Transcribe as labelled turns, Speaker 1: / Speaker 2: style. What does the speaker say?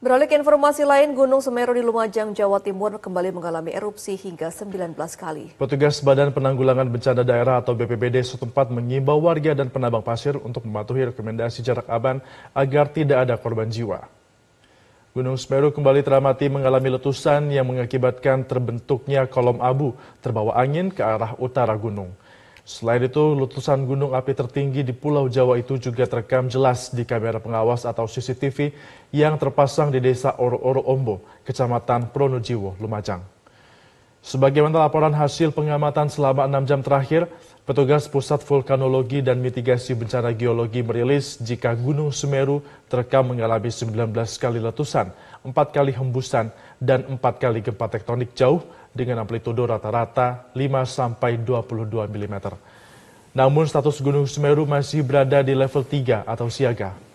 Speaker 1: Beralih ke informasi lain, Gunung Semeru di Lumajang, Jawa Timur kembali mengalami erupsi hingga
Speaker 2: 19 kali.
Speaker 3: Petugas Badan Penanggulangan Bencana Daerah atau BPBD setempat mengimbau warga dan penambang pasir untuk mematuhi rekomendasi jarak aman agar tidak ada korban jiwa. Gunung Semeru kembali teramati mengalami letusan yang mengakibatkan terbentuknya kolom abu terbawa angin ke arah utara gunung. Selain itu, letusan gunung api tertinggi di Pulau Jawa itu juga terekam jelas di kamera pengawas atau CCTV yang terpasang di desa Oro-Oro Ombo, Kecamatan Pronojiwo, Lumajang. Sebagaimana laporan hasil pengamatan selama 6 jam terakhir, petugas Pusat Vulkanologi dan Mitigasi Bencana Geologi merilis jika Gunung Semeru terekam mengalami 19 kali letusan, 4 kali hembusan, dan 4 kali gempa tektonik jauh dengan amplitudo rata-rata 5 sampai 22 mm. Namun status Gunung Semeru masih berada di level 3 atau siaga.